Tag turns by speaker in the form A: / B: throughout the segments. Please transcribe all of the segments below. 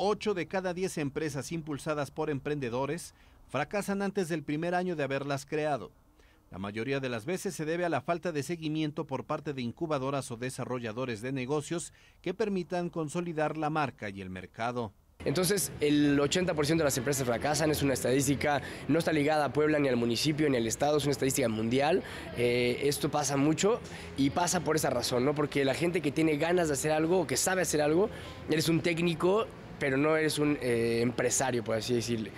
A: 8 de cada 10 empresas impulsadas por emprendedores fracasan antes del primer año de haberlas creado. La mayoría de las veces se debe a la falta de seguimiento por parte de incubadoras o desarrolladores de negocios que permitan consolidar la marca
B: y el mercado. Entonces, el 80% de las empresas fracasan, es una estadística, no está ligada a Puebla ni al municipio ni al Estado, es una estadística mundial. Eh, esto pasa mucho y pasa por esa razón, ¿no? Porque la gente que tiene ganas de hacer algo, o que sabe hacer algo, eres un técnico pero no eres un eh, empresario, por así decirle.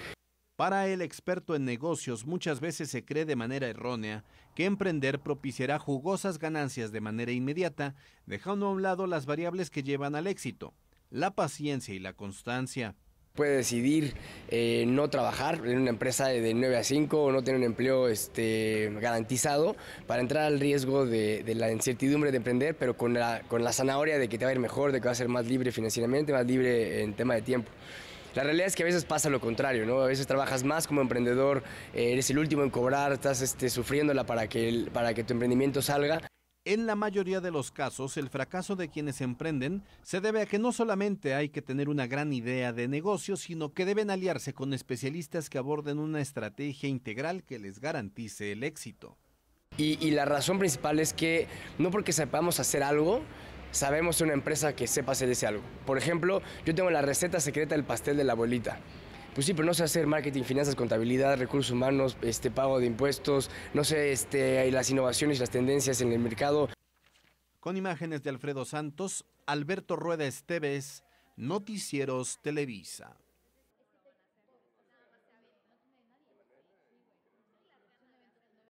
B: Para el experto en
A: negocios, muchas veces se cree de manera errónea que emprender propiciará jugosas ganancias de manera inmediata, dejando a un lado las variables que llevan al éxito, la paciencia y la constancia
B: puede decidir eh, no trabajar en una empresa de 9 a 5 o no tener un empleo este, garantizado para entrar al riesgo de, la incertidumbre de emprender, pero con la, con la zanahoria de que te va a ir mejor, de que va a ser más libre financieramente, más libre en tema de tiempo. La realidad es que a veces pasa lo contrario, ¿no? A veces trabajas más como emprendedor, eh, eres el último en cobrar, estás este, sufriéndola para que, para que tu emprendimiento salga
A: en la mayoría de los casos, el fracaso de quienes emprenden se debe a que no solamente hay que tener una gran idea de negocio, sino que deben aliarse con especialistas que aborden una estrategia
B: integral que les garantice el éxito. Y, la razón principal es que no porque sepamos hacer algo, sabemos una empresa que sepa hacer ese algo. Por ejemplo, yo tengo la receta secreta del pastel de la abuelita pues sí, pero no sé hacer marketing, finanzas, contabilidad, recursos humanos, este pago de impuestos, no sé, este las innovaciones y las tendencias en el mercado.
A: Con imágenes de Alfredo Santos, Alberto Rueda Esteves, Noticieros Televisa.